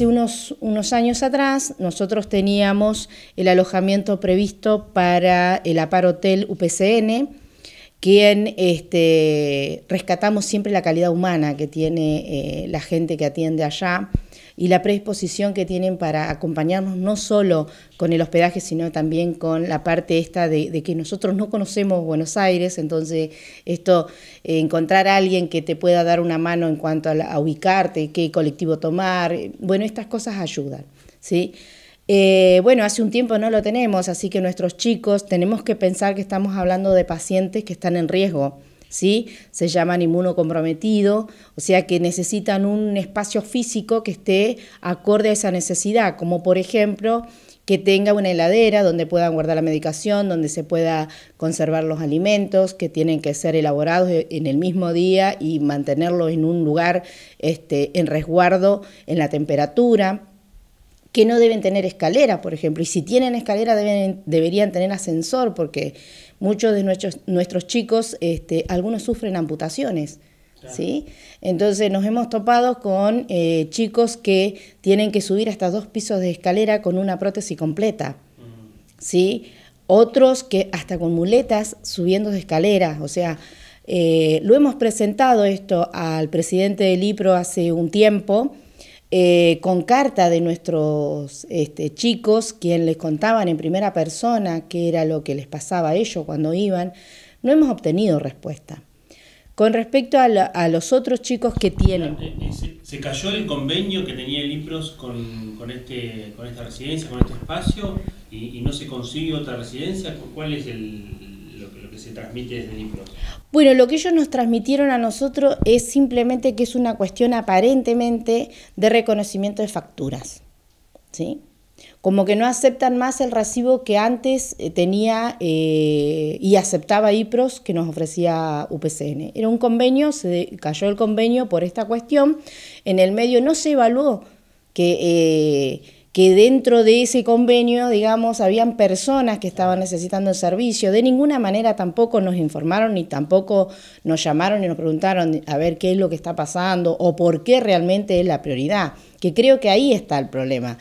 hace unos, unos años atrás nosotros teníamos el alojamiento previsto para el Apar Hotel UPCN, quien este, rescatamos siempre la calidad humana que tiene eh, la gente que atiende allá y la predisposición que tienen para acompañarnos no solo con el hospedaje, sino también con la parte esta de, que nosotros no conocemos Buenos Aires, entonces esto, eh, encontrar a alguien que te pueda dar una mano en cuanto a, a ubicarte, qué colectivo tomar, eh, bueno, estas cosas ayudan, ¿sí? Eh, bueno, hace un tiempo no lo tenemos, así que nuestros chicos tenemos que pensar que estamos hablando de pacientes que están en riesgo. ¿Sí? Se llaman inmunocomprometidos, o sea que necesitan un espacio físico que esté acorde a esa necesidad, como por ejemplo que tenga una heladera donde puedan guardar la medicación, donde se pueda conservar los alimentos que tienen que ser elaborados en el mismo día y mantenerlos en un lugar este, en resguardo en la temperatura que no deben tener escalera, por ejemplo, y si tienen escalera deben, deberían tener ascensor, porque muchos de nuestros, nuestros chicos, este, algunos sufren amputaciones. ¿Sí? Entonces nos hemos topado con eh, chicos que tienen que subir hasta dos pisos de escalera con una prótesis completa. Mm. ¿sí? Otros que hasta con muletas subiendo de escalera, O sea, eh, lo hemos presentado esto al presidente del IPRO hace un tiempo eh, con carta de nuestros este, chicos, quien les contaban en primera persona qué era lo que les pasaba a ellos cuando iban, no hemos obtenido respuesta. Con respecto a, los otros chicos que tienen... Eh, eh, ¿Se, cayó el convenio que tenía el IPROS con, este, con, esta residencia, con este espacio, y, y no se consigue otra residencia? ¿Cuál es el, se transmite desde Bueno, lo que ellos nos transmitieron a nosotros es simplemente que es una cuestión aparentemente de reconocimiento de facturas. ¿Sí? como que no aceptan más el recibo que antes eh, tenía eh, y aceptaba IPROS que nos ofrecía UPCN. Era un convenio, se cayó el convenio por esta cuestión, en el medio no se evaluó que... Eh, que dentro de ese convenio, digamos, habían personas que estaban necesitando el servicio. De ninguna manera tampoco nos informaron ni tampoco nos llamaron y nos preguntaron a ver qué es lo que está pasando o por qué realmente es la prioridad, que creo que ahí está el problema.